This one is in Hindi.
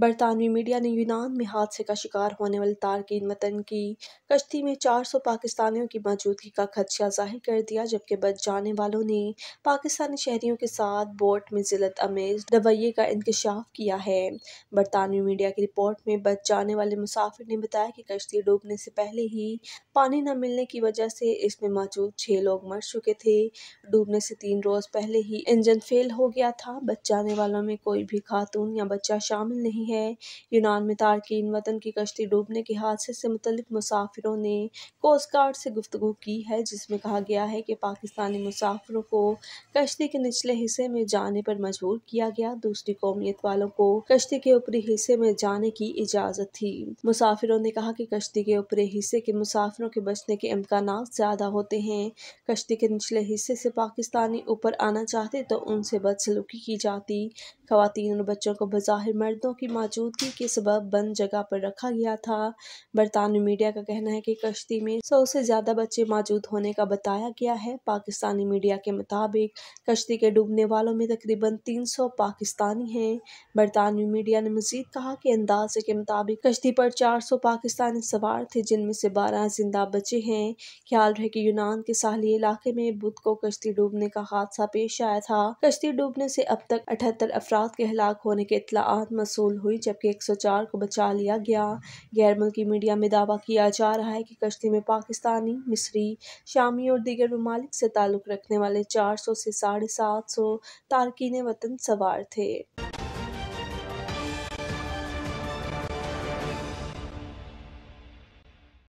बरतानवी मीडिया ने यूनान में हादसे का शिकार होने वाले तारकिन वतन की कश्ती में 400 पाकिस्तानियों की मौजूदगी का खदशा जाहिर कर दिया जबकि बच जाने वालों ने पाकिस्तानी शहरियों के साथ बोट में जिलत अमेज रवैये का इंकशाफ किया है बरतानवी मीडिया की रिपोर्ट में बच जाने वाले मुसाफिर ने बताया कि कश्ती डूबने से पहले ही पानी न मिलने की वजह से इसमें मौजूद छः लोग मर चुके थे डूबने से तीन रोज़ पहले ही इंजन फेल हो गया था बच जाने वालों में कोई भी खातून या बच्चा शामिल नहीं है यूनान में तारकिन वतन की कश्ती डूबने के हादसे से मुतलिक मुसाफिरों ने कोस्ट गार्ड से गुफ्तु की है जिसमें कहा गया है कि पाकिस्तानी मुसाफिरों को कश्ती के निचले हिस्से में जाने पर मजबूर किया गया दूसरी कौमियत वालों को कश्ती के ऊपरी हिस्से में जाने की इजाज़त थी मुसाफिरों ने कहा कि कश्ती के ऊपरी हिस्से के मुसाफिरों के बचने के इम्कान ज़्यादा होते हैं कश्ती के निचले हिस्से से पाकिस्तानी ऊपर आना चाहते तो उनसे बदसलूकी की जाती खातन और बच्चों को बज़ाहिर मर्दों की मौजूदगी के सबब बंद जगह पर रखा गया था बरतानवी मीडिया का कहना है कि कश्ती में सौ से ज़्यादा बच्चे मौजूद होने का बताया गया है पाकिस्तानी मीडिया के मुताबिक कश्ती के डूबने वालों में तकरीबन तीन सौ पाकिस्तानी हैं बरतानवी मीडिया ने मजीद कहा कि अंदाजे के मुताबिक कश्ती पर चार सौ पाकिस्तानी सवार थे जिनमें से बारह जिंदा बचे हैं ख्याल रहे की यूनान के साहली इलाके में बुध को कश्ती डूबने का हादसा पेश आया था कश्ती डूबने से अब तक अठहत्तर अफराद के हलाक होने के इतला मसूल हुई हुई जबकि 104 को बचा लिया गया गैर मुल्की मीडिया में दावा किया जा रहा है कि कश्ती में पाकिस्तानी मिस्री शामी और दीगर ममालिक से ताल्लुक़ रखने वाले 400 से साढ़े सात सौ तारकिन वतन सवार थे